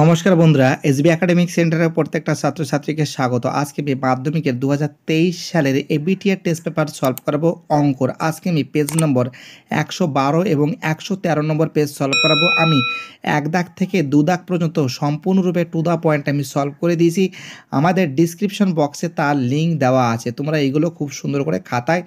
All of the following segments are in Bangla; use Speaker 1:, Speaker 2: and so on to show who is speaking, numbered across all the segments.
Speaker 1: নমস্কার বন্ধুরা এসবি একাডেমিক সেন্টারের প্রত্যেকটা ছাত্রছাত্রীকে স্বাগত আজকে আমি মাধ্যমিকের দু সালের এবিটিআর টেস্ট পেপার সলভ করাবো অঙ্কর আজকে আমি পেজ নম্বর একশো এবং একশো নম্বর পেজ সলভ করাবো আমি এক দাগ থেকে দু দাগ পর্যন্ত সম্পূর্ণরূপে টু দা পয়েন্ট আমি সলভ করে দিয়েছি আমাদের ডিসক্রিপশন বক্সে তার লিঙ্ক দেওয়া আছে তোমরা এগুলো খুব সুন্দর করে খাতায়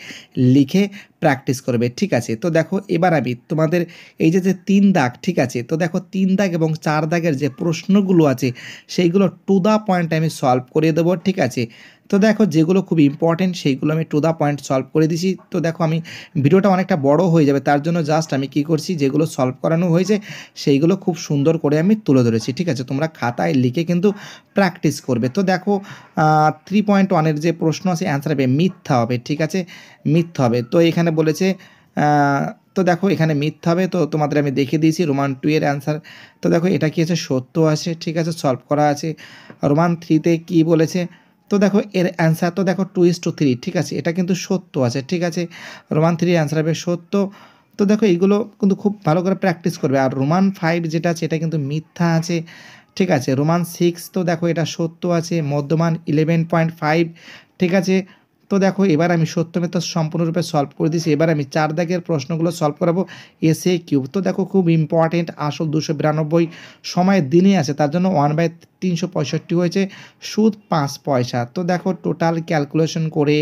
Speaker 1: লিখে প্র্যাকটিস করবে ঠিক আছে তো দেখো এবার আমি তোমাদের এই যে যে তিন দাগ ঠিক আছে তো দেখো তিন দাগ এবং চার দাগের যে প্রশ্নগুলো আছে সেইগুলো টু দা পয়েন্ট আমি সলভ করিয়ে দেবো ঠিক আছে তো দেখো যেগুলো খুব ইম্পর্টেন্ট সেইগুলো আমি টু দ্য পয়েন্ট সলভ করে দিছি তো দেখো আমি ভিডিওটা অনেকটা বড় হয়ে যাবে তার জন্য জাস্ট আমি কি করছি যেগুলো সলভ করানো হয়েছে সেইগুলো খুব সুন্দর করে আমি তুলে ধরেছি ঠিক আছে তোমরা খাতায় লিখে কিন্তু প্র্যাকটিস করবে তো দেখো থ্রি পয়েন্ট ওয়ানের যে প্রশ্ন আছে অ্যান্সার হবে মিথ্যা হবে ঠিক আছে মিথ্যা হবে তো এখানে বলেছে তো দেখো এখানে মিথ্যা হবে তো তোমাদের আমি দেখে দিয়েছি রোমান টু এর অ্যান্সার তো দেখো এটা কি আছে সত্য আছে ঠিক আছে সলভ করা আছে রোমান থ্রিতে কি বলেছে তো দেখো এর অ্যান্সার তো দেখো টু ইস টু থ্রি ঠিক আছে এটা কিন্তু সত্য আছে ঠিক আছে রোমান থ্রি অ্যান্সার হবে সত্য তো দেখো এইগুলো কিন্তু খুব ভালো করে প্র্যাকটিস করবে আর রোমান ফাইভ যেটা আছে এটা কিন্তু মিথ্যা আছে ঠিক আছে রোমান সিক্স তো দেখো এটা সত্য আছে মধ্যমান ইলেভেন পয়েন্ট ফাইভ ঠিক আছে তো দেখো এবার আমি সত্য মিথ্যা সম্পূর্ণরূপে সলভ করে দিয়েছি এবার আমি চার দাগের প্রশ্নগুলো সলভ করাবো এসে কিউব তো দেখো খুব ইম্পর্টেন্ট আসল দুশো বিরানব্বই সময় দিনে আছে তার জন্য ওয়ান বাই তিনশো পঁয়ষট্টি হয়েছে সুদ পাঁচ পয়সা তো দেখো টোটাল ক্যালকুলেশন করে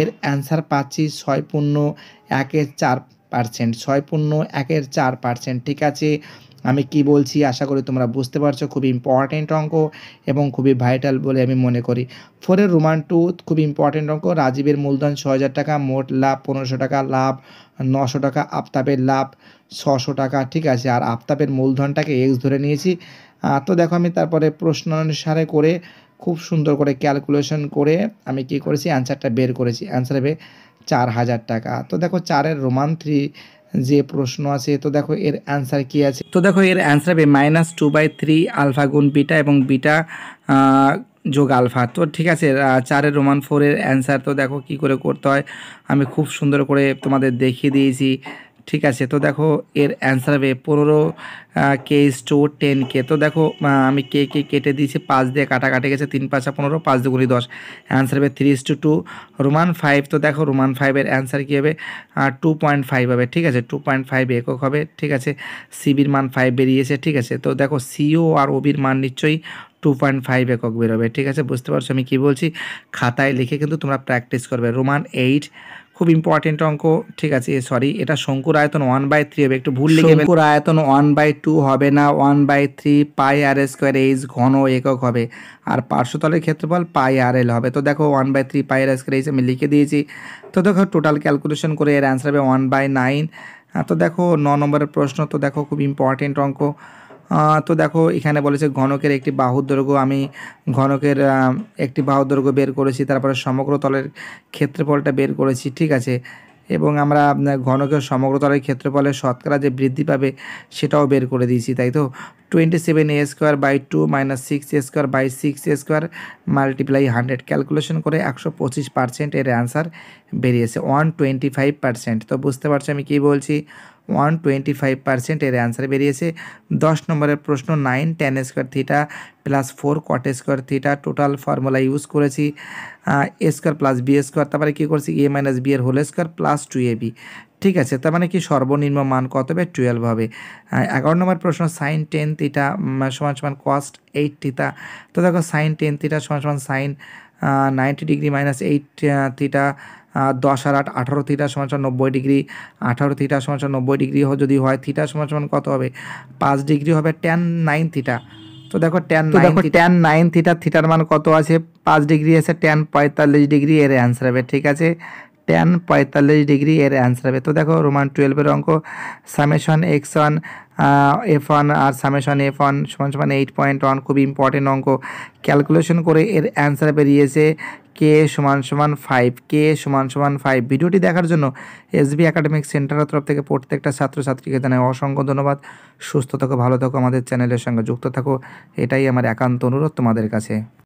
Speaker 1: এর অ্যান্সার পাচ্ছি ছয় পূর্ণ একের চার পার্সেন্ট ছয় পণ্য একের চার পার্সেন্ট ঠিক আছে আমি কি বলছি আশা করি তোমরা বুঝতে পারছো খুব ইম্পর্টেন্ট অঙ্ক এবং খুবই ভাইটাল বলে আমি মনে করি ফোরের রোমান টু খুব ইম্পর্টেন্ট অঙ্ক রাজীবের মূলধন ছ হাজার টাকা মোট লাভ পনেরোশো টাকা লাভ নশো টাকা আফতাবের লাভ ছশো টাকা ঠিক আছে আর আফতাবের মূলধনটাকে এক্স ধরে নিয়েছি তো দেখো আমি তারপরে প্রশ্ন অনুসারে করে খুব সুন্দর করে ক্যালকুলেশন করে আমি কি করেছি অ্যান্সারটা বের করেছি হবে চার হাজার টাকা তো দেখো চারের রোমান থ্রি যে প্রশ্ন আছে তো দেখো এর অ্যান্সার কি আছে তো দেখো এর অ্যান্সার হবে minus two by three alpha গুণ বিটা এবং বিটা যোগ আলফা তো ঠিক আছে চারের রোমান ফোরের অ্যান্সার তো দেখো কি করে করতে হয় আমি খুব সুন্দর করে তোমাদের দেখিয়ে দিয়েছি ঠিক আছে তো দেখো এর অ্যান্সার হবে পনেরো কে স্টো টেন কে তো দেখো আমি কে কে কেটে দিয়েছি পাঁচ দিয়ে কাটা কাটে গেছে তিন পাঁচা পনেরো পাঁচ দু দুগুলি দশ অ্যান্সার হবে three two two Roman five তো দেখো রোমান ফাইভের অ্যান্সার কী হবে টু পয়েন্ট ফাইভ হবে ঠিক আছে টু পয়েন্ট ফাইভ একক হবে ঠিক আছে সিবির মান ফাইভ বেরিয়েছে ঠিক আছে তো দেখো সিও আর ওবির মান নিশ্চয়ই টু পয়েন্ট ফাইভ একক বেরোবে ঠিক আছে বুঝতে পারছো আমি কী বলছি খাতায় লিখে কিন্তু তোমরা প্র্যাকটিস করবে রোমান এইট খুব ইম্পর্টেন্ট অঙ্ক ঠিক আছে সরি এটা শঙ্কুর আয়তন ওয়ান বাই থ্রি হবে একটু ভুল লিখে শঙ্কুর আয়তন ওয়ান বাই টু হবে না one by three pi R square H ঘন একক হবে আর পার্শ্বতলের ক্ষেত্রফল পাই আর এল হবে তো দেখো one by three pi R square H আমি লিখে দিয়েছি তো দেখো টোটাল ক্যালকুলেশন করে এর অ্যান্সার হবে ওয়ান বাই নাইন তো দেখো ন নম্বরের প্রশ্ন তো দেখো খুব ইম্পর্টেন্ট অঙ্ক তো দেখো এখানে বলেছে ঘনকের একটি বাহুর দৈর্ঘ্য আমি ঘনকের একটি বাহুর দৈর্ঘ্য বের করেছি তারপরে সমগ্র তলের ক্ষেত্রফলটা বের করেছি ঠিক আছে এবং আমরা ঘনকের সমগ্র তলের ক্ষেত্রফলে শতকরা যে বৃদ্ধি পাবে সেটাও বের করে দিয়েছি তাই তো twenty seven A square by two minus six A square by six A square multiply hundred calculation করে একশো পঁচিশ পার্সেন্ট এর অ্যান্সার বেরিয়েছে ওয়ান টোয়েন্টি ফাইভ পার্সেন্ট তো বুঝতে পারছি আমি কী বলছি ওয়ান টোয়েন্টি ফাইভ পার্সেন্ট এর অ্যান্সার বেরিয়েছে দশ নম্বরের প্রশ্ন nine tan square theta plus four cot square theta total formula use করেছি A square plus B square তারপরে কী করছি এ মাইনাস বি এর whole square plus two A B ঠিক আছে তার মানে কি সর্বনিম্ন মান কত হবে টুয়েলভ হবে এগারো নম্বর প্রশ্ন সাইন টেন থিটা সমান সমান কস্ট এইট থিটা তো দেখো সাইন টেন থিটা সমান সমান sine ninety degree minus eight theta দশ আর আট আঠারো থিটা সমান সমান নব্বই ডিগ্রি আঠারো থিটা সমান সমান নব্বই ডিগ্রি যদি হয় থিটা সমান সমান কত হবে পাঁচ ডিগ্রি হবে টেন নাইন থিটা তো দেখো টেন দেখো টেন নাইন থিটা থিটার মান কত আছে পাঁচ ডিগ্রি আছে টেন পঁয়তাল্লিশ ডিগ্রি এর অ্যান্সার হবে ঠিক আছে টেন পঁয়তাল্লিশ ডিগ্রি এর অ্যান্সার হবে তো দেখো রোমান টুয়েলভের অঙ্ক summation X one F one আর সামেশন এফ ওয়ান সমান সমান এইট পয়েন্ট ওয়ান খুব ইম্পর্টেন্ট অঙ্ক ক্যালকুলেশন করে এর অ্যান্সার বেরিয়েছে কে সমান সমান ফাইভ কে সমান সমান ফাইভ ভিডিওটি দেখার জন্য এস বি একাডেমিক সেন্টারের তরফ থেকে প্রত্যেকটা ছাত্রছাত্রীকে জানাই অসংখ্য ধন্যবাদ সুস্থ থাকো ভালো থাকো আমাদের চ্যানেলের সঙ্গে যুক্ত থাকো এটাই আমার একান্ত অনুরোধ তোমাদের কাছে